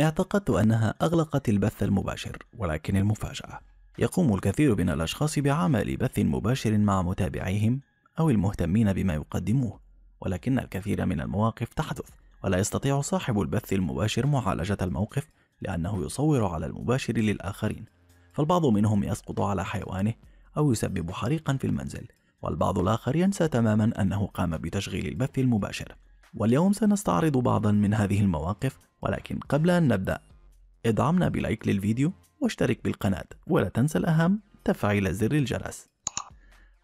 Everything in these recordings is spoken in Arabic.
اعتقدت أنها أغلقت البث المباشر ولكن المفاجأة يقوم الكثير من الأشخاص بعمل بث مباشر مع متابعيهم أو المهتمين بما يقدموه ولكن الكثير من المواقف تحدث ولا يستطيع صاحب البث المباشر معالجة الموقف لأنه يصور على المباشر للآخرين فالبعض منهم يسقط على حيوانه أو يسبب حريقا في المنزل والبعض الآخر ينسى تماما أنه قام بتشغيل البث المباشر واليوم سنستعرض بعضا من هذه المواقف ولكن قبل أن نبدأ ادعمنا بلايك للفيديو واشترك بالقناة ولا تنسى الأهم تفعيل زر الجرس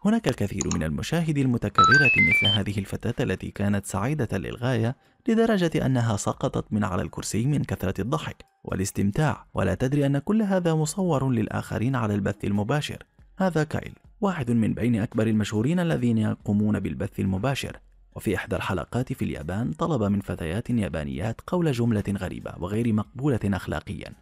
هناك الكثير من المشاهد المتكررة مثل هذه الفتاة التي كانت سعيدة للغاية لدرجة أنها سقطت من على الكرسي من كثرة الضحك والاستمتاع ولا تدري أن كل هذا مصور للآخرين على البث المباشر هذا كايل واحد من بين أكبر المشهورين الذين يقومون بالبث المباشر وفي إحدى الحلقات في اليابان طلب من فتيات يابانيات قول جملة غريبة وغير مقبولة أخلاقيا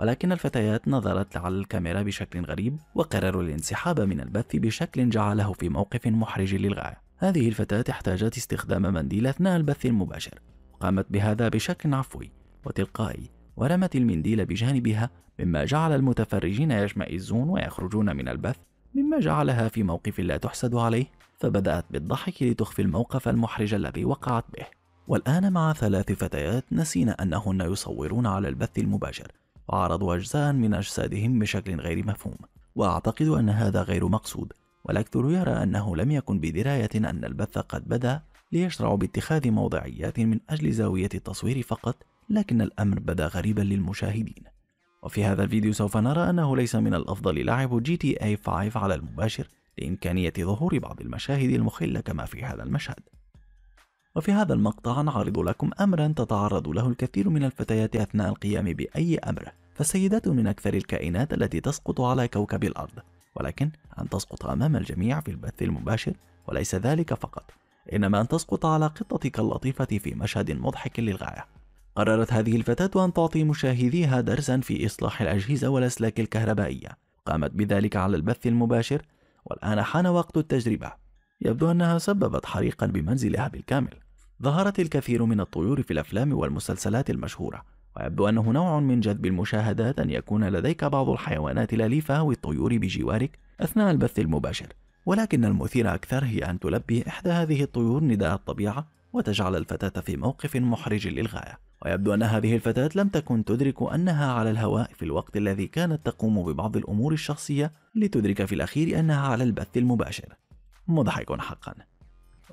ولكن الفتيات نظرت على الكاميرا بشكل غريب وقرروا الانسحاب من البث بشكل جعله في موقف محرج للغاية هذه الفتاة احتاجت استخدام منديل أثناء البث المباشر وقامت بهذا بشكل عفوي وتلقائي ورمت المنديل بجانبها مما جعل المتفرجين يشمئزون ويخرجون من البث مما جعلها في موقف لا تحسد عليه فبدأت بالضحك لتخفي الموقف المحرج الذي وقعت به والآن مع ثلاث فتيات نسينا أنهن يصورون على البث المباشر وعرضوا أجزاء من أجسادهم بشكل غير مفهوم وأعتقد أن هذا غير مقصود والأكثر يرى أنه لم يكن بدراية أن البث قد بدأ ليشرعوا باتخاذ موضعيات من أجل زاوية التصوير فقط لكن الأمر بدا غريبا للمشاهدين وفي هذا الفيديو سوف نرى أنه ليس من الأفضل لعب جي تي اي 5 على المباشر لإمكانية ظهور بعض المشاهد المخلة كما في هذا المشهد وفي هذا المقطع نعرض لكم أمرا تتعرض له الكثير من الفتيات أثناء القيام بأي أمر فالسيدات من أكثر الكائنات التي تسقط على كوكب الأرض ولكن أن تسقط أمام الجميع في البث المباشر وليس ذلك فقط إنما أن تسقط على قطتك اللطيفة في مشهد مضحك للغاية قررت هذه الفتاة أن تعطي مشاهديها درسا في إصلاح الأجهزة والأسلاك الكهربائية قامت بذلك على البث المباشر والآن حان وقت التجربة يبدو أنها سببت حريقا بمنزلها بالكامل ظهرت الكثير من الطيور في الأفلام والمسلسلات المشهورة ويبدو أنه نوع من جذب المشاهدات أن يكون لديك بعض الحيوانات الأليفة أو الطيور بجوارك أثناء البث المباشر ولكن المثير أكثر هي أن تلبي إحدى هذه الطيور نداء الطبيعة وتجعل الفتاة في موقف محرج للغاية ويبدو أن هذه الفتاة لم تكن تدرك أنها على الهواء في الوقت الذي كانت تقوم ببعض الأمور الشخصية لتدرك في الأخير أنها على البث المباشر مضحك حقا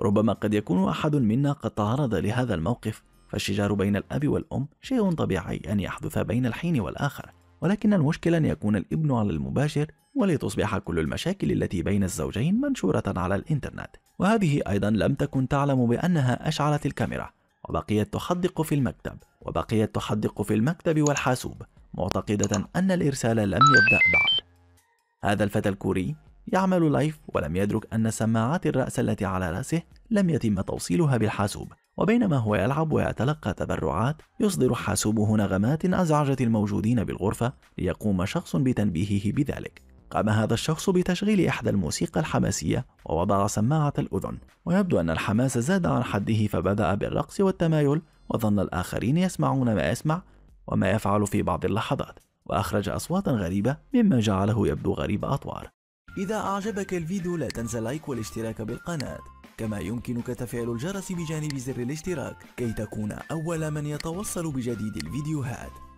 ربما قد يكون أحد منا قد تعرض لهذا الموقف فالشجار بين الأب والأم شيء طبيعي أن يحدث بين الحين والآخر ولكن المشكلة أن يكون الابن على المباشر ولتصبح كل المشاكل التي بين الزوجين منشورة على الإنترنت وهذه أيضا لم تكن تعلم بأنها أشعلت الكاميرا وبقيت تحدق في المكتب وبقيت تحدق في المكتب والحاسوب معتقدة أن الإرسال لم يبدأ بعد هذا الفتى الكوري يعمل لايف ولم يدرك أن سماعات الرأس التي على رأسه لم يتم توصيلها بالحاسوب وبينما هو يلعب ويتلقى تبرعات يصدر حاسوبه نغمات أزعجت الموجودين بالغرفة ليقوم شخص بتنبيهه بذلك قام هذا الشخص بتشغيل إحدى الموسيقى الحماسية ووضع سماعة الأذن ويبدو أن الحماس زاد عن حده فبدأ بالرقص والتمايل وظن الآخرين يسمعون ما يسمع وما يفعل في بعض اللحظات وأخرج أصواتا غريبة مما جعله يبدو غريب أطوار إذا أعجبك الفيديو لا تنسى لايك والاشتراك بالقناة كما يمكنك تفعيل الجرس بجانب زر الاشتراك كي تكون أول من يتوصل بجديد الفيديوهات